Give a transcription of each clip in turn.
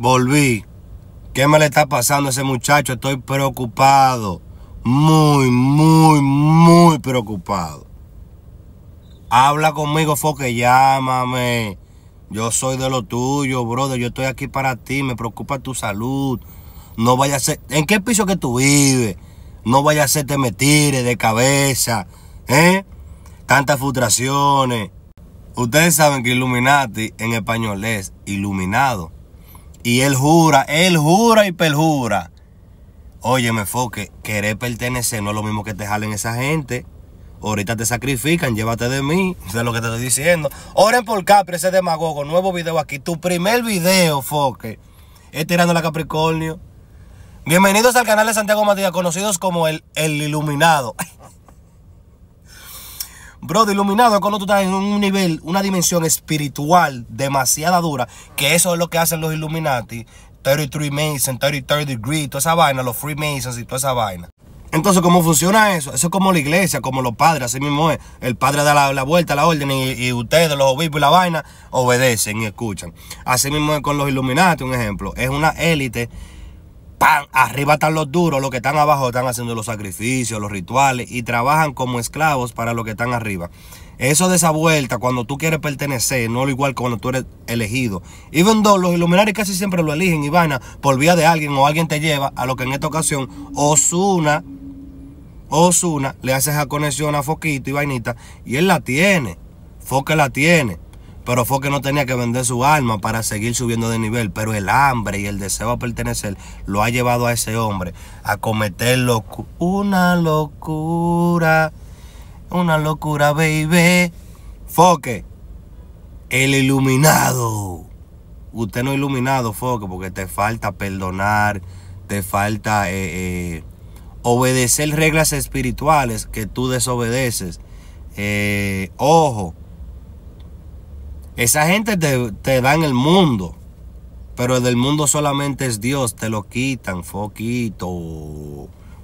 Volví. ¿Qué me le está pasando a ese muchacho? Estoy preocupado. Muy, muy, muy preocupado. Habla conmigo, foque, llámame. Yo soy de lo tuyo, brother. Yo estoy aquí para ti. Me preocupa tu salud. No vaya a ser. ¿En qué piso que tú vives? No vaya a ser te me de cabeza. ¿Eh? Tantas frustraciones. Ustedes saben que Illuminati en español es iluminado. Y él jura, él jura y perjura. Óyeme, Foque, querer pertenecer no es lo mismo que te jalen esa gente. Ahorita te sacrifican, llévate de mí, es lo que te estoy diciendo. Oren por Capri, ese demagogo, nuevo video aquí. Tu primer video, Foque, es la Capricornio. Bienvenidos al canal de Santiago Matías, conocidos como el, el Iluminado. Brother, iluminado cuando tú estás en un nivel, una dimensión espiritual demasiada dura, que eso es lo que hacen los Illuminati, 33 Mason, 33 Degree, toda esa vaina, los Freemasons y toda esa vaina. Entonces, ¿cómo funciona eso? Eso es como la iglesia, como los padres, así mismo es. El padre da la, vuelta a la orden y, y, ustedes, los obispos y la vaina, obedecen y escuchan. Así mismo es con los Illuminati, un ejemplo. Es una élite ¡pam! Arriba están los duros, los que están abajo están haciendo los sacrificios, los rituales y trabajan como esclavos para los que están arriba. Eso de esa vuelta, cuando tú quieres pertenecer, no lo igual cuando tú eres elegido. Even though los iluminarios casi siempre lo eligen, Ivana, por vía de alguien o alguien te lleva a lo que en esta ocasión Osuna, Osuna le hace esa conexión a Foquito y Vainita y él la tiene. Foque la tiene. Pero fue no tenía que vender su alma para seguir subiendo de nivel. Pero el hambre y el deseo a pertenecer lo ha llevado a ese hombre a cometer una locura. Una locura, baby. Foque. El iluminado. Usted no iluminado, Foque, porque te falta perdonar, te falta eh, eh, obedecer reglas espirituales que tú desobedeces. Eh, ojo esa gente te, da en el mundo. Pero el del mundo solamente es Dios. Te lo quitan, foquito.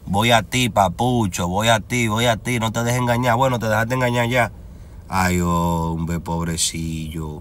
Voy a ti, papucho. Voy a ti, voy a ti. No te dejes engañar. Bueno, te dejaste engañar ya. Ay, hombre, pobrecillo.